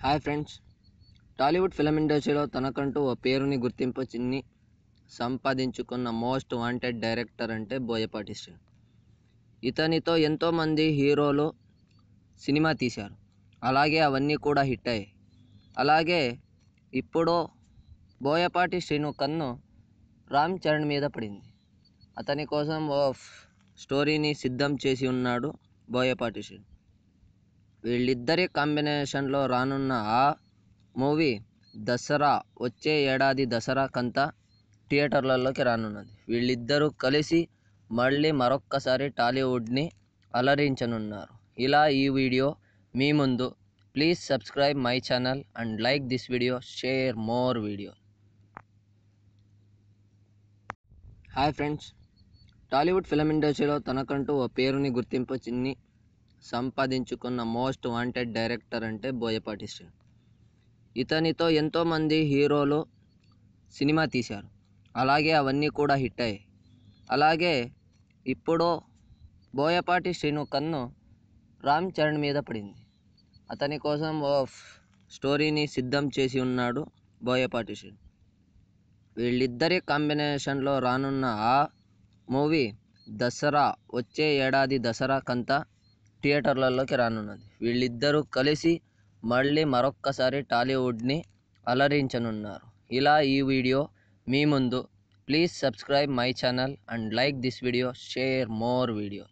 hi friends Tollywood film ఇండస్ట్రీలో తనకంటూ ఓ పేరుని గుర్తింపు చిన్ని సంపాదించుకున్న మోస్ట్ వాంటెడ్ డైరెక్టర్ అంటే బోయపాటి శ్రీను ఇతనితో ఎంతోమంది హీరోలు సినిమా తీశారు అలాగే అవన్నీ కూడా హిట్ అయ్యాయి అలాగే ఇప్పుడు బోయపాటి శ్రీను కన్ను రామ్ చరణ్ మీద పడింది అతని కోసం ఓ స్టోరీని సిద్ధం చేసి ఉన్నాడు బోయపాటి శ్రీను వీళ్ళిద్దరి కాంబినేషన్లో రానున్న ఆ మూవీ దసరా వచ్చే ఏడాది దసరా దసరాకంతా థియేటర్లలోకి రానున్నది వీళ్ళిద్దరూ కలిసి మళ్ళీ మరొక్కసారి టాలీవుడ్ని అలరించనున్నారు ఇలా ఈ వీడియో మీ ముందు please subscribe my channel and like this video share more video hi friends Tollywood film ఇండస్ట్రీలో తనకంటూ ఓ పేరుని గుర్తింపు చిన్ని సంపాదించుకున్న మోస్ట్ వాంటెడ్ డైరెక్టర్ అంటే బోయపాటి శ్రీను ఇతనితో ఎంతోమంది హీరోలు సినిమా తీశారు అలాగే అవన్నీ కూడా హిట్ అయ్యాయి అలాగే ఇప్పుడు బోయపాటి శ్రీను కన్ను రామ్ చరణ్ మీద పడింది అతని కోసం ఓ స్టోరీని సిద్ధం చేసి ఉన్నాడు బోయపాటి శ్రీను వీళ్ళిద్దరి కాంబినేషన్లో రానున్న ఆ మూవీ దసరా వచ్చే ఏడాది దసరా కంతా థియేటర్లలోకి రానున్నది వీళ్ళిద్దరూ కలిసి మళ్ళీ మరొక్కసారి టాలీవుడ్ని అలరించనున్నారు ఇలా ఈ వీడియో మీ ముందు please subscribe my channel and like this video share more video